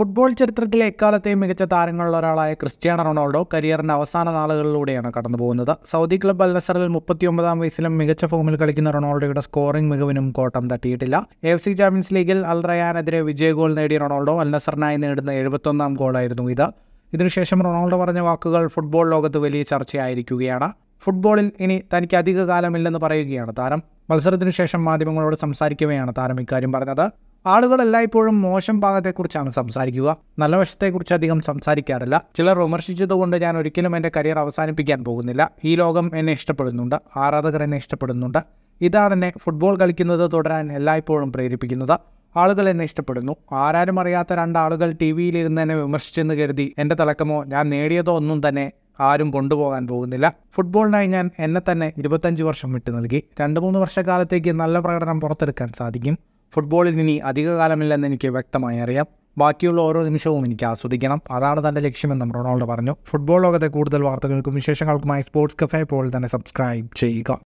football ചരിത്രത്തിലെ എക്കാലത്തെയും മികച്ച താരങ്ങളിൽ ഒരാളായ ക്രിസ്ത്യാനോ റൊണാൾഡോ കരിയറിൻ്റെ അവസാന നാളുകളിലൂടെയാണ് കടന്നു പോകുന്നത് സൗദി ക്ലബ് അൽനസറിൽ മുപ്പത്തിയൊമ്പതാം വയസ്സിലും മികച്ച ഫോമിൽ കളിക്കുന്ന റൊണാൾഡോയുടെ സ്കോറിംഗ് മികവിനും കോട്ടം തട്ടിയിട്ടില്ല എഫ് സി ചാമ്പ്യൻസ് ലീഗിൽ അൽ റയാനെതിരെ വിജയ ഗോൾ നേടിയ റൊണാൾഡോ അൽനസറിനായി നേടുന്ന എഴുപത്തൊന്നാം ഗോളായിരുന്നു ഇത് ഇതിനുശേഷം റൊണാൾഡോ പറഞ്ഞ വാക്കുകൾ ഫുട്ബോൾ ലോകത്ത് വലിയ ചർച്ചയായിരിക്കുകയാണ് ഫുട്ബോളിൽ ഇനി തനിക്ക് അധിക കാലമില്ലെന്ന് പറയുകയാണ് താരം മത്സരത്തിനു ശേഷം മാധ്യമങ്ങളോട് സംസാരിക്കവെയാണ് താരം ഇക്കാര്യം പറഞ്ഞത് ആളുകൾ എല്ലായ്പ്പോഴും മോശം ഭാഗത്തെക്കുറിച്ചാണ് സംസാരിക്കുക നല്ല വശത്തെക്കുറിച്ച് അധികം സംസാരിക്കാറില്ല ചിലർ വിമർശിച്ചതുകൊണ്ട് ഞാൻ ഒരിക്കലും എൻ്റെ കരിയർ അവസാനിപ്പിക്കാൻ പോകുന്നില്ല ഈ ലോകം എന്നെ ഇഷ്ടപ്പെടുന്നുണ്ട് ആരാധകർ എന്നെ ഇഷ്ടപ്പെടുന്നുണ്ട് ഇതാണ് എന്നെ ഫുട്ബോൾ കളിക്കുന്നത് തുടരാൻ എല്ലായ്പ്പോഴും പ്രേരിപ്പിക്കുന്നത് ആളുകൾ എന്നെ ഇഷ്ടപ്പെടുന്നു ആരാരും അറിയാത്ത രണ്ടാളുകൾ ടി വിയിലിരുന്ന് എന്നെ വിമർശിച്ചെന്ന് കരുതി എൻ്റെ തിളക്കമോ ഞാൻ നേടിയതോ ഒന്നും തന്നെ ആരും കൊണ്ടുപോകാൻ പോകുന്നില്ല ഫുട്ബോളിനായി ഞാൻ എന്നെ തന്നെ ഇരുപത്തഞ്ച് വർഷം വിട്ടു നൽകി രണ്ട് മൂന്ന് വർഷക്കാലത്തേക്ക് നല്ല പ്രകടനം പുറത്തെടുക്കാൻ സാധിക്കും ഫുട്ബോളിൽ ഇനി അധികകാലമില്ലെന്ന് എനിക്ക് വ്യക്തമായി അറിയാം ബാക്കിയുള്ള ഓരോ നിമിഷവും എനിക്ക് ആസ്വദിക്കണം അതാണ് തൻ്റെ ലക്ഷ്യമെന്നും റൊണാൾഡോ പറഞ്ഞു ഫുട്ബോൾ ലോകത്തെ കൂടുതൽ വാർത്തകൾക്കും വിശേഷങ്ങൾക്കുമായി സ്പോർട്സ് കഫേ പോലെ തന്നെ സബ്സ്ക്രൈബ് ചെയ്യുക